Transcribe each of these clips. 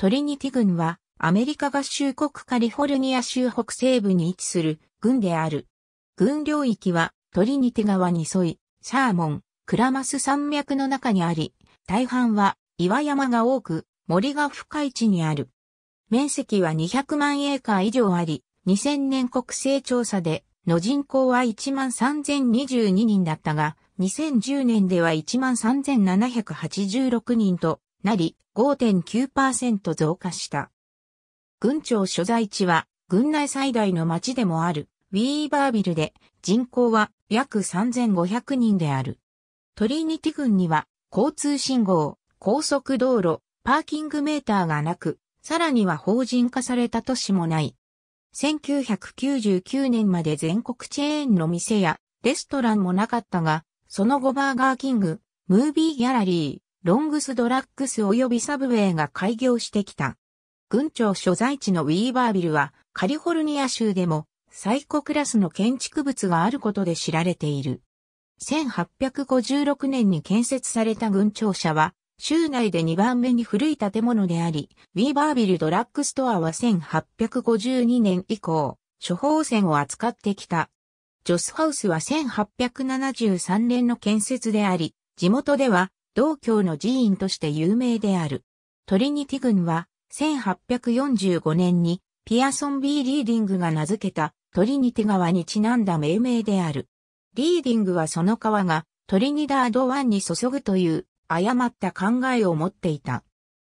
トリニティ軍はアメリカ合衆国カリフォルニア州北西部に位置する軍である。軍領域はトリニティ川に沿い、サーモン、クラマス山脈の中にあり、大半は岩山が多く森が深い地にある。面積は200万エーカー以上あり、2000年国勢調査での人口は13,022人だったが、2010年では13,786人となり5.9%増加した。郡庁所在地は郡内最大の町でもあるウィーバービルで人口は約3500人である。トリニティ郡には交通信号、高速道路、パーキングメーターがなく、さらには法人化された都市もない。1999年まで全国チェーンの店やレストランもなかったが、その後バーガーキング、ムービーギャラリー、ロングスドラッグス及びサブウェイが開業してきた。郡庁所在地のウィーバービルはカリフォルニア州でも最古クラスの建築物があることで知られている。1856年に建設された郡庁舎は州内で2番目に古い建物であり、ウィーバービルドラッグストアは1852年以降、処方箋を扱ってきた。ジョスハウスは1873年の建設であり、地元では道教の寺院として有名である。トリニティ郡は、1845年にピアソン B リーディングが名付けたトリニティ川にちなんだ命名である。リーディングはその川がトリニダード湾に注ぐという誤った考えを持っていた。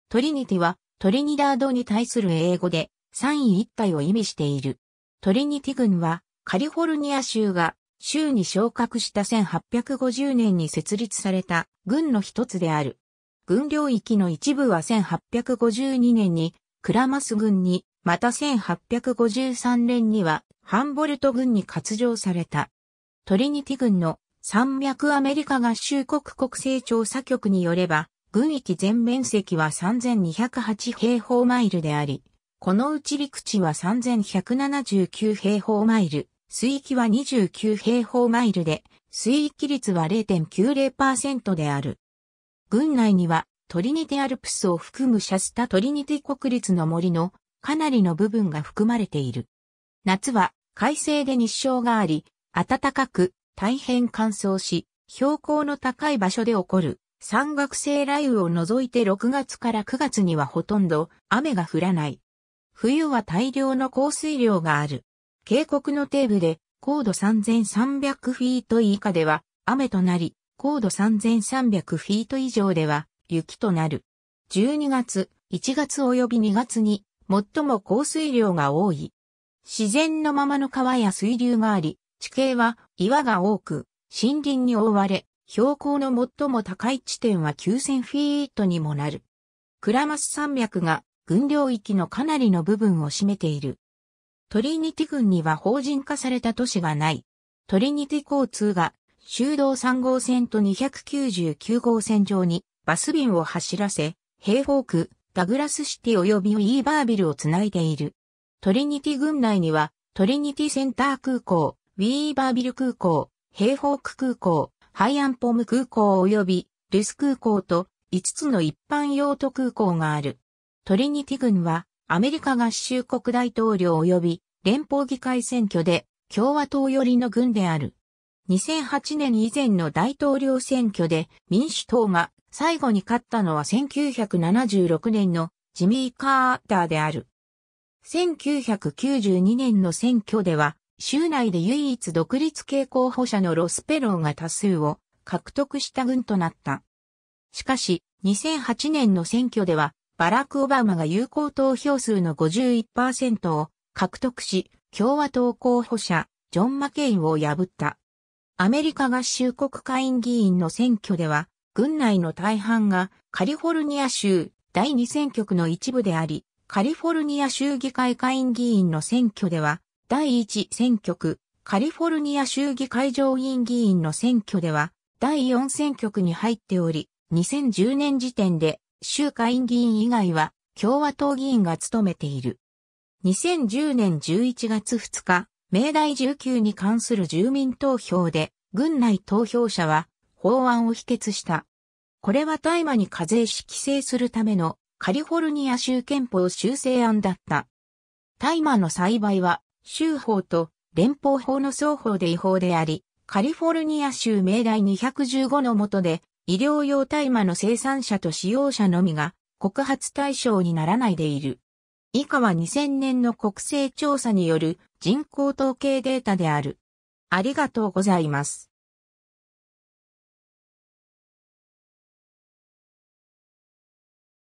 トリニティはトリニダードに対する英語で三位一体を意味している。トリニティ郡はカリフォルニア州が州に昇格した1850年に設立された軍の一つである。軍領域の一部は1852年にクラマス軍に、また1853年にはハンボルト軍に割譲された。トリニティ軍の山脈アメリカ合衆国国勢調査局によれば、軍域全面積は3208平方マイルであり、このうち陸地は3179平方マイル。水域は29平方マイルで、水域率は0.90%である。郡内には、トリニティアルプスを含むシャスタトリニティ国立の森のかなりの部分が含まれている。夏は快晴で日照があり、暖かく大変乾燥し、標高の高い場所で起こる山岳性雷雨を除いて6月から9月にはほとんど雨が降らない。冬は大量の降水量がある。渓谷の底部で高度3300フィート以下では雨となり、高度3300フィート以上では雪となる。12月、1月及び2月に最も降水量が多い。自然のままの川や水流があり、地形は岩が多く、森林に覆われ、標高の最も高い地点は9000フィートにもなる。クラマス山脈が群領域のかなりの部分を占めている。トリニティ郡には法人化された都市がない。トリニティ交通が、修道3号線と299号線上にバス便を走らせ、ヘイフォーク、ダグラスシティ及びウィーバービルをつないでいる。トリニティ郡内には、トリニティセンター空港、ウィーバービル空港、ヘイフォーク空港、ハイアンポム空港及びルス空港と5つの一般用途空港がある。トリニティ郡はアメリカ合衆国大統領及び連邦議会選挙で共和党寄りの軍である。2008年以前の大統領選挙で民主党が最後に勝ったのは1976年のジミー・カーターである。1992年の選挙では州内で唯一独立系候補者のロスペローが多数を獲得した軍となった。しかし、2008年の選挙ではバラク・オバマが有効投票数の51%を獲得し、共和党候補者、ジョン・マケインを破った。アメリカ合衆国会院議員の選挙では、軍内の大半がカリフォルニア州第2選挙区の一部であり、カリフォルニア州議会会院議員の選挙では、第1選挙区、カリフォルニア州議会上院議員の選挙では、第4選挙区に入っており、2010年時点で州下院議員以外は共和党議員が務めている。2010年11月2日、明大19に関する住民投票で、軍内投票者は法案を否決した。これは大麻に課税し規制するためのカリフォルニア州憲法修正案だった。大麻の栽培は州法と連邦法の双方で違法であり、カリフォルニア州明大215の下で医療用大麻の生産者と使用者のみが告発対象にならないでいる。以下は2000年の国勢調査による人口統計データである。ありがとうございます。